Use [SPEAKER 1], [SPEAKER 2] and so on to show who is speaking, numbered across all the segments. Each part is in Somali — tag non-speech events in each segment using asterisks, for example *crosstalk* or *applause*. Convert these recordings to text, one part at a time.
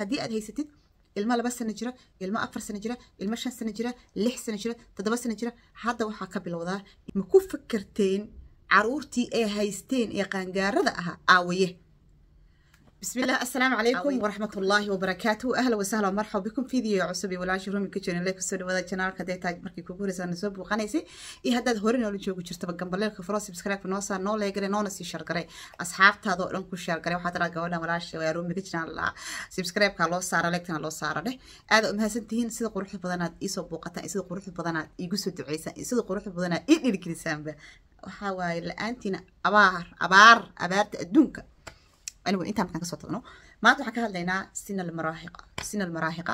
[SPEAKER 1] haddii aad haysatid ilma laba sano jira ilma afar sano jira ilma shan sano jira lix sano jira toddoba sano jira hadda waxaa ka bilowdaa ma ku fakerteen caruurtii ee haysteen ee qaangaarada ahaa aawaye بسم الله السلام عليكم ورحمة الله وبركاته أهلا وسهلا ومرحبا بكم فيديو عصبي ولا شرومي كجرين لك سوري وذا جنال كده تاج مركي كوكوري سان نسوب وقانيسي إيه هداد هورين ولي جوغو جرتا بقام بليل كفراس بسكراك بنوصا نو ليقري نو نسي شارقري أصحاب تادو لون كو شارقري وحاد راقا ولا ملاشي ويا رومي كجنال لا سبسكرايب كالو سارة لكتنا لو سارة ده هذا أمهاسن تهين سيد قروح البضانات إيسو بوقتان إيسو قروح البضانات إيقوسو دعيسان إيسو قروح البضانات إيه لكنسان به waxaa waaye la-aantiina abaar abaar abaarta adduunka anigoo intaan markaan kasoo tagno maanta waxaan ka hadlaynaa sina almaraahiqa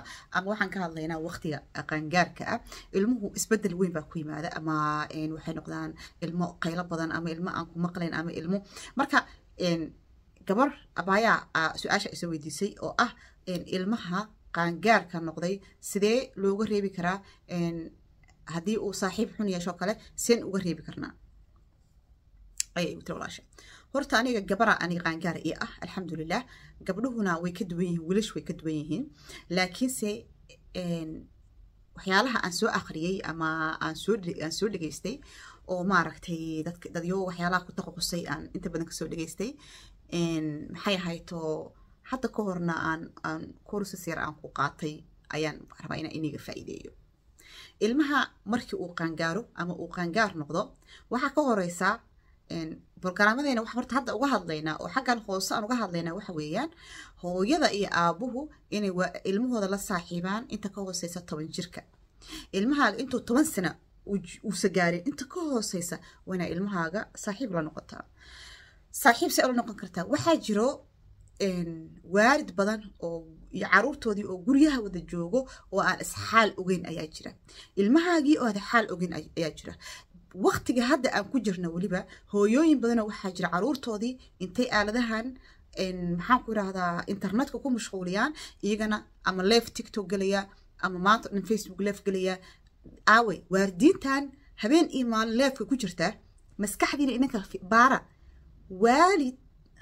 [SPEAKER 1] waxaan ka hadlaynaa waqtiga qaangaarka ah. ilmuhu isbedel weyn baa ku yimaada ama waxay noqdaan ilmo qaylo badan ama ilmo maqlayn ama ilmo marka gabar abaayaa su-aasha isa weydiisay oo ah ilmaha qaangaarka noqday sidee looga reebi karaa hadii uu saaxiib xun yeesho kale seen uga reebi karnaa ayay tiri walaasha horta aniga gabara ani qaangaar ii ah alxamdulilah gabdhuhuna way ka duwan yihiin wilash way ka duwan yihiin laakiinse waxyaalaha aan soo akhriyey ama aan soo dhegeystay oo maaragtay dad dadyo waxyaalaha ku taqaqusay aan inta badan kasoo dhegaystay maxay ahayto hadda ka horna aan aan yar aan ku qaatay ayaan rabaa inaan iniga faa'iideeyo ilmaha markii uu qaangaaro ama uu qaangaar noqdo waxaa ka horeysaa bolgaraamadeena waxa horta hadda uga hadlaynaa oo xaggan hoose aan uga hadlaynaa waxa weeyaan hooyada iyo aabuhu inay ilmahooda la saaxiibaan inta ka hooseysa toban jirka ilmahaaga intuu toban sana uusa gaarin inta ka hooseysa waa inaa ilmahaaga saaxiib la noqotaa saaxiib se ula noqon kartaa waxaa jiro waarid badan oo iyo caruurtoodii oo guryaha wada joogo oo aan isxaal ogeyn ayaa jira ilmahaagii oo aad xaal ogeyn ayaa jira waqtiga hadda aan ku jirna weliba hooyooyin badana waxaa jira caruurtoodii intay aaladahan maxaan ku irahdaa internetka ku mashquuliyaan iyagana ama leef tictok gelaya ama maanta dhan facebook leef gelaya aawe waardiintan habeen iyo maalin leefka ku jirta maskaxdiina idinka baara waalid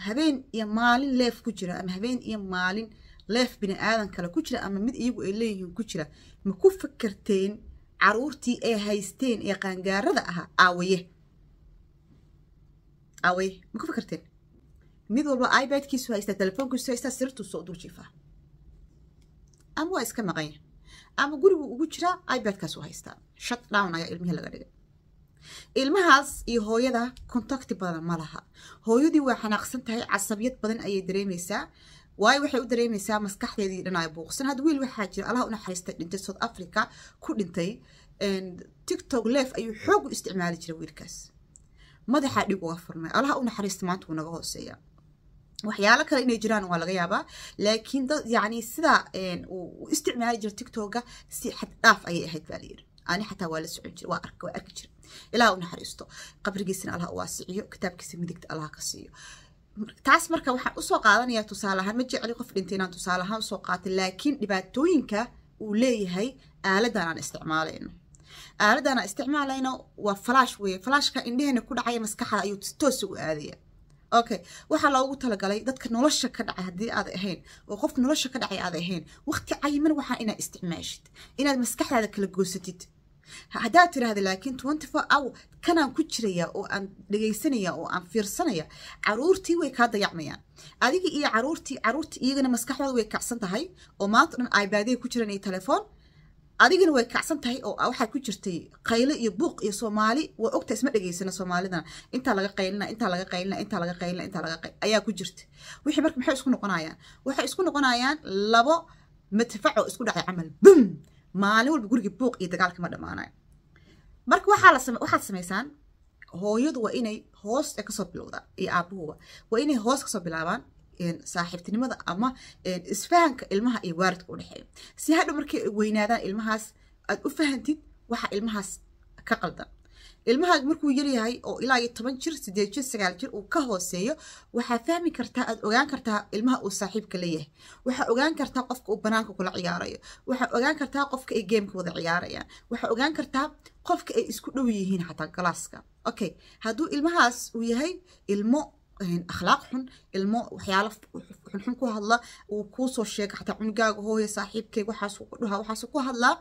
[SPEAKER 1] habeen iyo maalin leef ku jira ama habeen iyo maalin leef bini aadan kale ku jira ama mid iyagu ay leeyihiin ku jira ma ku fikirteen caruurtii ay haysteen ee qaangaarada ahaa aawaye aawaye ma ku fikirteen mid walba ibadkiisu haystaa telefoonkiisu haystaa sirirtuu soo dul jiifaa ama waa iska maqanya ama gurigu ugu jiraa ibadkaasu haystaa shut down ayaa ilmihii laga dhigay ilmahaas iyo hooyada kontakti badan ma laha hooyadii waa xanaaqsan tahay casabiyad badan ayay dareemaysaa waayo waxay u dareemaysaa maskaxdeedii dhan ay buuqsan had wiil waxaa jira allaha u naxariistay dhintay south africa ku dhintay tictok leef ayuu xoog u isticmaali jiray wiilkaas madaxaa dhib uga furmay allaha u naxariista maanta wuu naga hooseeya waxyaalo kale inay jiraan waa laga yaabaa laakiin dad yacni sidaa uu isticmaali jira tictoga si xad dhaaf ayay ahayd baa layidhi ani xataa waa la socon jira waa arki jira ilaah u naxariisto qabrigiisana allah u waasiciyo kitaabkiisa midigta allah ka siiyo taas marka waxaan usoo qaadanaya tusaaleahaan ma jecli qof dhintay inaan tusaaleahaan usoo qaatay laakiin dhibaatooyinka uu leeyahay aaladan aan isticmaalayno aaladan aan isticmaalayno waa falaash weye falaashka indheheena ku dhacaya maskaxda ayuu toos ugu ah aadaya okay waxaa loogu talagalay dadka nolosha ka dhacay haddii aad ahayn oo qof nolosha ka dhacay aad ahayn waqti cayiman waxaa inaad isticmaashid inaad maskaxdaada kala goosatid haddaad tiraahda laakiin twenty four hour kanaan ku jiraya oo aan dhegaysanaya oo aan fiirsanaya caruurtii way kaa dayacmayaan adigii iyo caruurtii caruurtii iyagana maskaxdooda way kacsan tahay oo maanta dhan ibaaday ku jiraan iyo telefoon adigana way kacsan tahay oo waxaa ku jirtay qayle iyo buuq iyo soomaali waa ogta isma dhegaysana soomaalidana intaa laga qaylina intaa laga qaylina intaa laga qaylina intaa laga qayl ayaa ku jirta wixii marka maxay isku noqonayaan waxay isku noqonayaan labo madfac isku dhacay camal bum maalin walba gurigii buuq iyo dagaal kama dhamaanayo marka waxaad samaysaan hooyadu waa inay hoos kasoo bilowdaan iyo aabuhuba waa inay hoos kasoo bilaabaan saaxiibtinimada ama isfahanka ilmaha iyo waaridka u dhexeeya si hadha markay weynaadaan ilmahaas aad u fahantid waxa ilmahaas ka qaldan ilmahaaga markuu yaryahay oo ilaa iyo toban jir sideed jir sagaal jir uu ka hooseeyo waxaa fahmi kartaa aad ogaan kartaa ilmaha uu saaxiibka leeyahay waxaa ogaan kartaa qofka uu banaanka kula ciyaarayo waxaa ogaan kartaa qofka ay geemka wada ciyaarayaan waxaa ogaan kartaa qofka ay isku dhow yihiin xataa galaaska okay hadduu ilmahaas uu yahay ilmo akhlaaq xun ilmo waxyaalo xunxun ku hadla uu kuusoo sheega xataa cunugaaga hooya saaxiibkeyga waxaas ku hadlaa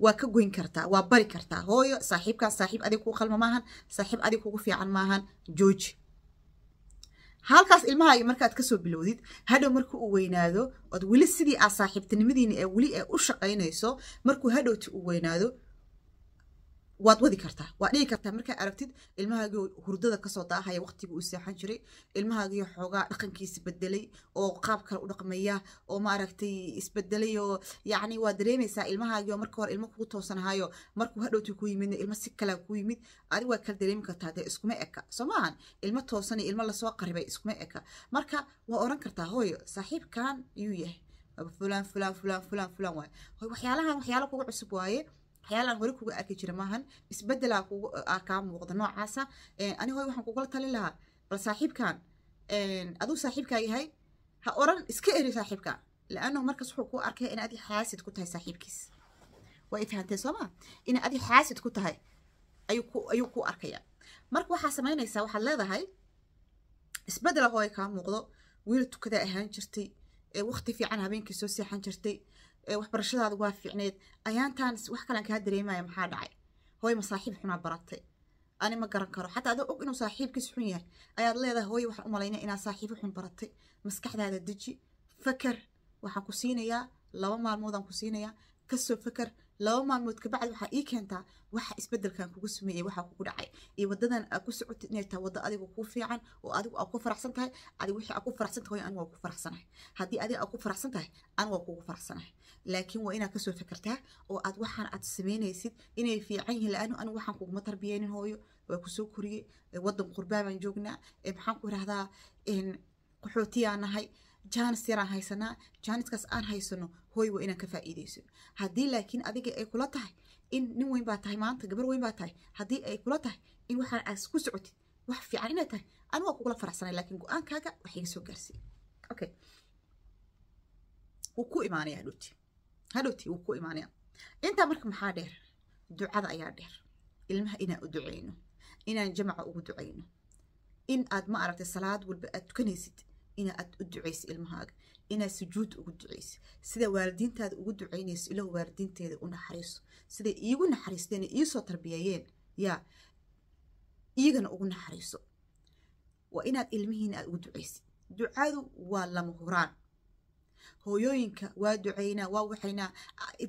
[SPEAKER 1] waa ka goyn kartaa waa bari kartaa hooyo saaxiibkaas saaxiib adig kuu qalma maahan saaxiib adig kugu fiican maahan jooji halkaas ilmahaagi markaad kasoo bilowdid hadhow markuu uu weynaado ood weli sidii aad saaxiibtinimadiina ee weli ee u shaqaynayso markuu hadhowti u weynaado waad wadi kartaa waad dhigi kartaa markaa aragtid ilmahaagiio hurdada kasoo daahaya waqtiga uu seexan jiray ilmahaagiio xoogaa dhaqankiis bedelay oo qaab kale u dhaqmaya oo maaragtay isbedelay oo yacni waa dareemaysaa ilmahaagio marka hore ilmo kugu toosanahayo markuu hadhowti ku yimidna ilmo si kalea ku yimid adig waad kala dareemi kartaa dee iskuma eka soo maahan ilmo toosan iyo ilmo lasoo qaribay iskuma eka marka waa oran kartaa hooyo saaxiibkan yuu yahay fulaan fulaan fulaan fulaan fulaan waaye waxyaalahan waxyaala kugu cusub waaye waxyaalaan hore kuga arki jira maahan isbedelaa ah, ah, kaa muuqda noocaasa ani hooy waxaan kugula talin lahaa bal saaxiibkan aduu saaxiibkaa yahay ha oran iska eri saaxiibka laannahu markaas wuxuu kuu arkaya in adi xaasid ku tahay saaxiibkiis waa i fahamteen sooma in adi xaasid ku tahay ayuu kuu arkaya marka waxaa samaynaysaa waxaad leedahay isbedela hooy kaa muuqdo wiil tukada ahaan jirtay waqti fiican habeenkii soo seexan jirtay waxbarashadaada waa fiicneed ayaantaan wax kalaan kaa dareemaya maxaa dhacay hooy ma saaxiib xunaa baratay ani ma garan karo xataa adoo og inuu saaxiibkiis xun yahay ayaad leedahay hooye waxaan u malaynaya inaad saaxiibo xun baratay maskaxdaada deji faker waxaan ku siinayaa laba maalmoodaan ku siinayaa kasoo faker laba maalmood kabacdi waxaa ii keentaa waxa isbedelkan kugu sameeyey waxa kugu dhacay iyo wadadan aad ku socotid inay tahay wado adiga kuu fiican oo adigu aad ku faraxsan tahay adiga wixii aad ku faraxsan tahay anigu waa ku faraxsanahay haddii adiga aad ku faraxsan tahay anigu waa kugu faraxsanahay laakiin waa inaad kasoo fikirtaa oo aad waxaan aad sameynaysid inay fiican yihiin laanu anigu waxaan kuguma tarbiyeynin hooyo waa kusoo koriyey wadan qurbaan baan joognaa maxaan ku irahdaa qaxootiyaa nahay jaanis yaraan haysanaa jaaniskaas aan haysano hooy waa inaan ka faa'iidaysano haddii laakiin adiga ay kula tahay in nin weyn baa tahay maanta gabar weyn baa tahay haddii ay kula tahay in waxaan aas ku socotid wax fiican inay tahay ani waa kugula faraxsanay laakiin go-aankaaga waxiga soo gaarsiiye okay wuu ku imaanaya hadhowti hadhowti wuu ku imaanaya intaa marka maxaa dheer ducada ayaa dheer ilmaha inaan u duceyno inaan jamaca ugu duceyno in aad ma aragtay salaad walba aad tukanaysid ina aad u ducayso ilmahaaga inaad sujuud ugu ducayso sida waalidiintaada ugu ducaynayso ilo waalidiinteeda u naxariiso siday iigu naxariisteen iisoo tarbiyeeyeen yaa iigana ugu naxariiso waa inaad ilmihiina aad ugu ducaysid ducadu waa lama huraan hooyooyinka waa ducaynaa waa waxaynaa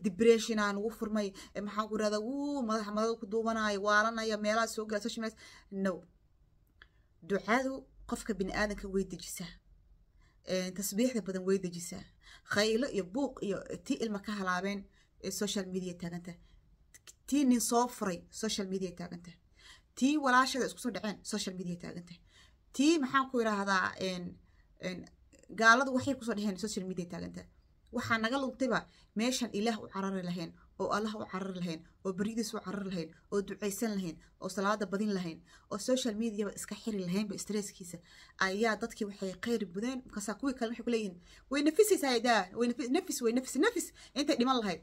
[SPEAKER 1] dibreshinaa nagu furmay maxaan ku wuu madaxa madada ku duubanaya waalanaya meelaha soo gala social no ducadu qofka bini aadanka way dejisaa tasbiixda badan way dejisaa khaylo iyo buuq iyo tii ilma ka halaabeen social media taaganta tii nin soo furay social media taaganta tii walaashada iskusoo dhaceen social media taaganta tii maxaan ku yiraahdaa gaaladu waxay kusoo dhaheen social media taaganta waxaa naga luntayba meeshan ilaah u carari lahayn oo allah u carar lahayn oo beridiis u carar lahayn oo ducaysan lahayn oo salaada badin lahayn oo social mediaba iska xiri lahaynba stresskiisa ayaa dadkii waxay khayr budeen markaasaa kuwii kale waxay ku leeyihiin way nafisaysaa daa way nafis way nafis nafis intay dhiman lahayd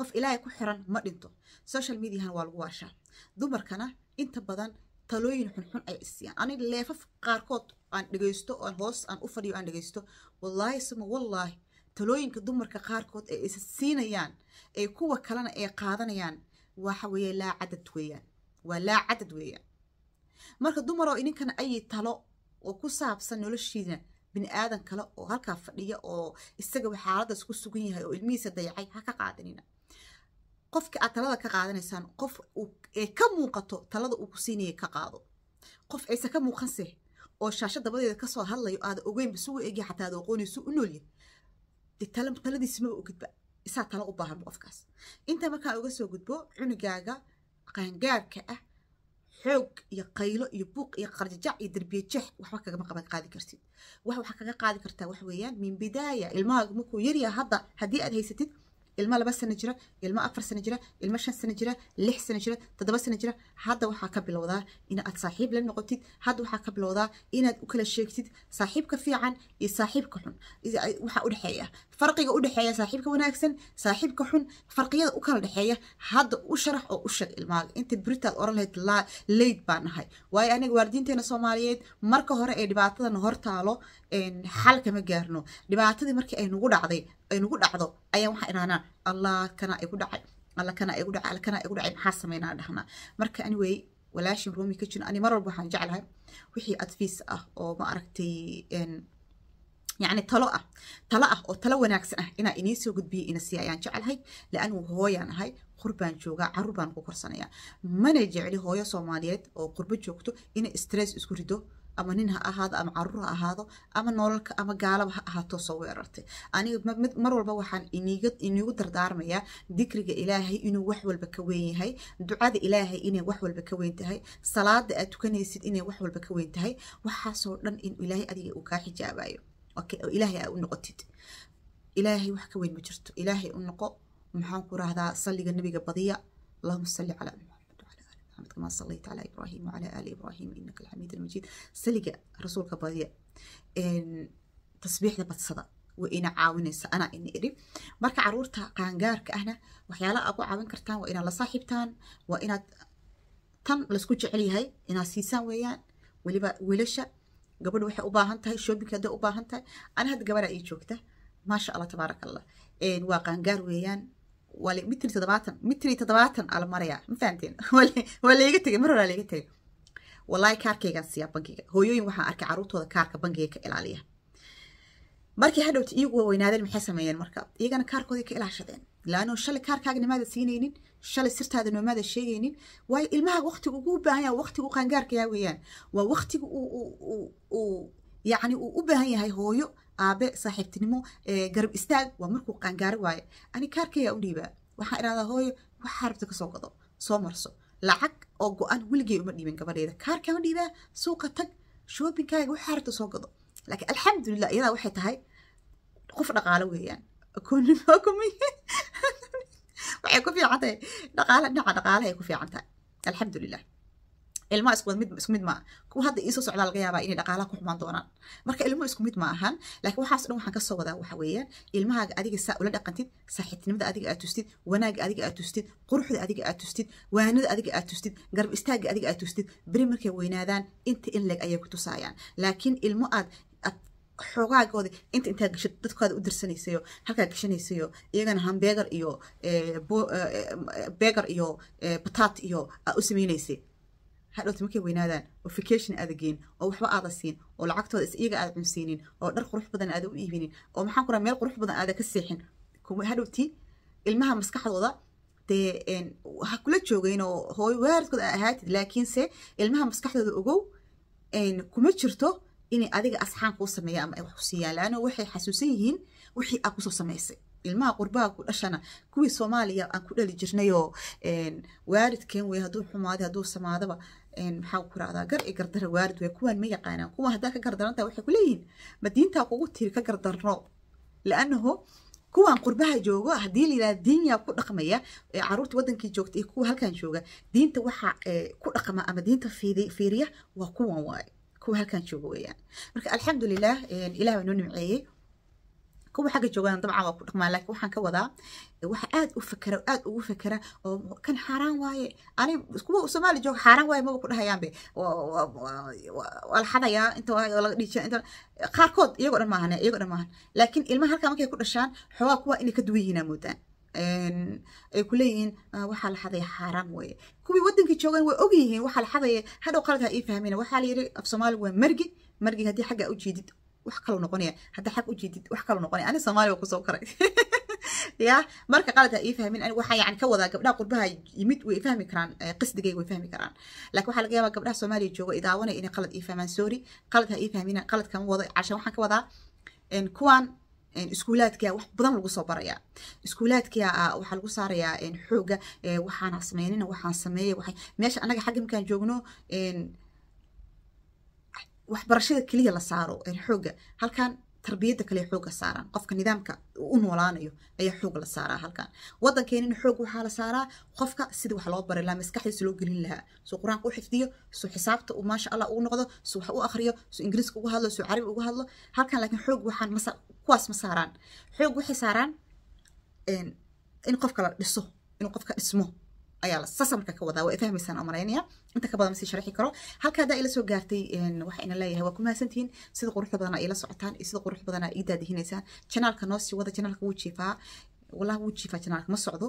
[SPEAKER 1] qof ilaahay ku xiran ma dhinto social mediahan waa lagu waashaa dumarkana inta badan talooyin xunxun ay isiyaan aniga leefaf qaarkood aan dhegaysto oon hoos aan u fadhiyo aan dhegaysto wallaahi suma wallaahi talooyinka dumarka qaarkood ee is siinayaan ee kuwa kalena ay qaadanayaan waxa weeye laa cadad weeyaan waa laa cadad weeyaan marka dumaroo ininkan ayi talo oo ku saabsan noloshiina bini aadan kale oo halkaa fadhiya oo isaga xaaladaas ku sugan yahay oo ilmihiisa dayacay ha ka qaadanina qofka aad talada ka qaadanaysaan qof ee ka muuqato talada uu ku siinaya ka qaado qof aysa ka muuqanse oo shaasha dabadeeda kasoo hadlayo aada ogeynba sugu egya xataa aada aqoonaysu u noolyahay taladiismaba ogudba isaa talo u baahan qofkaas inta markaa uga soo gudbo cunugaaga qaangaarka ah xoog iyo qaylo iyo buuq iyo qarjajac iyo derbiyajex waxba kagama qaban qaadi kartid wax waxaa kaga qaadi kartaa wax weeyaan min bidaaya ilmahaaga markuu yaryaa hadda haddii aad haysatid ilma laba sano jira ilma afar sano jira ilma shan sano jira lix sano jira toddoba sano jira hadda waxaa ka bilowdaa in aad saaxiib la noqotid hadda waxaa ka bilowdaa inaad u kala sheegtid saaxiibka fiican iyo saaxiibka xun waxaa u dhexeeya farqiga u dhexeeya saaxiibka wanaagsan saaxiibka xun farqiyada u kala dhexeeya hadda u sharax oo u sheeg ilmaaga inta britaad oran lahayd layd baa nahay waayo aniga waalidiinteena soomaaliyeed marka hore ee dhibaatadan hortaalo xal kama gaarno dhibaatadii markii ay nagu dhacday nagu dhacdo ayaa waxaa ihahnaa allah kanaa igu dhacay alla kanaa igu dhacay alla kanaa igu dhacay maxaa sameynaa dhahnaa marka anyway walaashin roomi ka ani mar walba waxaan jeclahay wixii advice ah oo ma aragtay يعني طلقة طلقة أو طلقة وناكسن إنا إنيسو قد بي إنا سيايان جعل هاي لأنه هويان هاي قربان جوغا عربان قرصانيا من جعلي هويا صوماليات أو قرب جوغتو إنا استرس اسكريدو ama nin ha ahaado ama caruur ha ahaado ama noolalka ama gaalaba ha ahaato soo weerartay aniga mar walba waxaan inigu dardaarmayaa dikriga ilaahay inuu wax walba ka weyn yahay ducada ilaahay inay wax walba ka weyn tahay salaada aad tukanaysid inay wax walba ka weyn tahay waxaasoo dhan in ilaahay adiga uu kaa xijaabayo ilaahay aa u noqotid ilaahay wax ka weyn ma jirto ilaahay u noqo maxaan ku rahdaa salliga nabiga badiya allahuma salli calaa محمد كما صليت على ابراهيم وعلى ال ابراهيم انك الحميد المجيد سلق رسولك بادية ان تصبيح دبت صدى وان عاوني انا اني اري مرك عرورتا قانقارك احنا وحيالا ابو عاون كرتان وان لصاحبتان وان تن لسكوتش عليها ان سيسان ويان ولبا ولشا قبل وحي هانتا شو اوبا هانتا انا هاد قبل اي شوكته ما شاء الله تبارك الله ان وقانقار ويان mitri todobaatan mitri todobaatan ala maraya ma fahamteen waa tegay mar hore aa tegay wallaahi kaarkaygaan siiyaa bankiga hooyooyin waxaan arkay caruurtooda kaarka bankiga ka ilaaliya markii hadhowta iyagu weynaadeen maxay sameeyeen marka iyagana kaarkoodii ka ilaashadeen laano shalay kaarkaaga nimaada siinaynin shalay sirtaada noomaada sheegaynin waayo ilmaha waqtiga ugu baahan yahay waqtiga qangaarkayaa weeyaan waa waqtiga uu yacni uu u baahan yahay hooyo aabe saaxiibtinimo garab istaag waa markuu qaangaari waayo ani kaarkayaa u dhiibaa waxaan idhahdaa hooyo wax xarabta kasoo gado soo marso lacag oo go-an weligey uma dhiibin gabadheeda kaarkaan u dhiibaa suuqa tag shoobinkaaga wax xarabta soo gado laakiin alxamdulilah iyadaa waxay tahay qof dhaqaalo weeyaan *laughs* waxay ku fiican tahay dhaqaala dhinaca dhaqaale ku fiican tahay alxamdulilah ilmo isku mid maaha kuwa hadda iisoo socdaa laga yaabaa inay dhaqaalaha ku xumaan doonaan marka ilmo isku mid ma ahan laakiin waxaaso dhan waxaan kasoo wadaa waxa weeyaan ilmahaaga adiga saa ula dhaqantid saaxiibtinimada adiga aad tustid wanaaga adiga aad tustid quruxda adiga aad tustid waanada adiga aad tustid garab istaagga adiga aad tustid beri markay weynaadaan inta in leeg ayay ku tusaayaan laakiin ilmo aad xoogaagoodi inta intaa gashid dadkooda u dirsanaysayo halkaa gashanaysayo iyagana hambeegar iyo eh, eh, eh, beegar iyo bataat iyo aa ah, u samaynaysay hadhowta markay weynaadaan oo vacation aada geen oo waxba aada siin oo lacagtooda iyaga aada cunsiinin oo dhar qurux badan aada u iibinin oo maxaan ku meel qurux badan aada ka seexin hadhowti ilmaha maskaxdooda dee ha kula joogeyn oo hooy waaridkood aa ahaatid laakiinse ilmaha maskaxdooda ogow kuma jirto inay adiga asxaan kuu sameeya ama ay wax ku siiyaan laano waxay xasuusan yihiin wixii aa kusoo samaysay ilma ilmaha ku dhashana kuwii soomaaliya aan ku dhali jirnayoo waaridkeen wey hadduu xumaaday hadduu samaadaba maxaa ku radaa gar i gardara waarid wey kuwaan ma yaqaanaan kuwa haddaa ka gardarantaa waxay ku leeyihiin ma diintaa kugu tiri ka gardarno laanahu kuwaan qurbaha joogo haddii layidhaha diinyaa ku dhaqmaya caruurta wadankii joogta iyo kuwa halkan jooga diinta waxa ku dhaqma ama diinta fiiriya waa kuwan waaye kuwa halkan jooga weeyaan marka alxamdulilah ilaah waa noo nimceeyey kuwa xagga joogaan dabcan waa ku dhaqmaan laakiin waxaan ka wadaa waxa aad u fakera aad ugu fakera oo kan xaaraan waaye ani kuwa soomaali jooga xaaraan waaye maba ku dhahayaanbe waa la xadayaa inta laga dhiijia inta qaarkood iyagoo dhan maahane iyagoo dhan maahan laakiin ilmaha halkaa markay ku dhashaan xoogaa kuwa inay ka duwan yihiinaa moodaan ay ku ah, waxaa la xadaya xaaraan weeye kuwii waddankii joogan way og yihiin waxaa la xadaya hadhow qalad ii fahmina waxaa la yidhi af soomaali waa margi margi haddii xagga u jeedid wax kaloo noqonaya hadda xaq u jeedid wax kaloo noqonaya ani soomaaliya ku soo koray ya marka qalad ha ii fahmin waxaa yani ka wadaa gabdhaha qurbaha yimid way fahmi karaan qasdigay way fahmi karaan laakiin waxaa laga yaabaa gabdhaha soomaaliya jooga idaawanaya inay qalad ii fahmaan sorry qalad ha ii fahmina qalad kama wado cashan waxaan ka wadaa kuwaan iskuulaadka wax badan lagu soo barayaa iskuulaadka waxaa lagu saarayaa xooga waxaan sameynina waxaan sameeyay meesha annaga xagga markaan joogno waxbarashada keliya la saaro xooga halkan tarbiyada kale xooga saaraan qofka nidaamka u noolaanayo ayaa xoog la saaraa halkan wadankeenina xoog waxaa la saaraa qofka sidii wax loo bari lahaa maskaxdiisa loo gelin lahaa suu qur-aanka u xifdiyo suu xisaabta maasha allah ugu noqdo suu wax u akhriyo suu ingiriiska ugu hadlo suu carabi ugu hadlo halkan laakiin xoog waxaan kuwaas ma saaraan xoog waxay saaraan in qofka la dhiso inuu qofka dhismo ayaa la sasamka ka wadaa waa ifahmaysaan umaraynaya inta ka badan masii sharixi karo halka haddaa ila soo gaartay waxa ina leeyahay waa ku mahadsantihiin sida quruxda badan ila socotaan iyo sida qurux badan aa ii daadihinaysaan janaalka noo sii wada janaalka wuu jiifaa wallahi wuu jiifaa janaalka ma socdo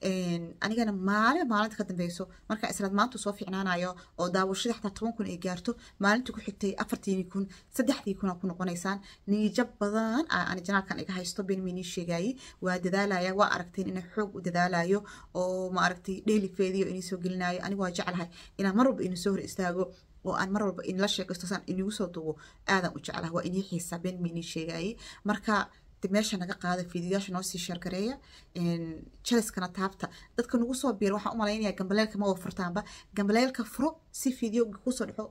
[SPEAKER 1] anigana maalin maalinta ka dambeyso markaa islaad maantu soo fiicnaanayo oo daawashada xataa toban kun ay gaarto maalinta ku xigtay afartii kun saddexdii kuna ku noqonaysaan niijo badan janaalkan iga haysto benmi nii waa dadaalaya waa aragteen inay xoog u dadaalayo oo maaragtay daily fediyo inay soo gelinayo anigu waa jeclahay inaan mar walba inuu soo hor istaago oo aan mar walba in la sheekaysto saan inigu soo duubo aadan u jeclahay waa inii xiisa benmi nii marka dib meesha naga qaada fiidiyaasha noo sii sheergareeya jaleskana taabta dadka nagu soo biira waxaan u malaynaya gambaleelka ma furtaanba gambaleelka furo si fiidiyooga kusoo dhaco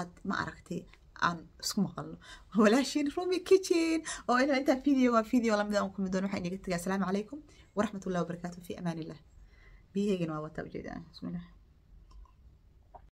[SPEAKER 1] aad ma aragtay aan isku maqalno walaashiin rumi kitchen oo inaa intaa video waa video lamida aan ah, kumid doon waxaa inaga tagay asalaamu calaykum waraxmatullahi wabarakaatu fi amaan illah biyahaygana waa wataa ujeedaa bismillah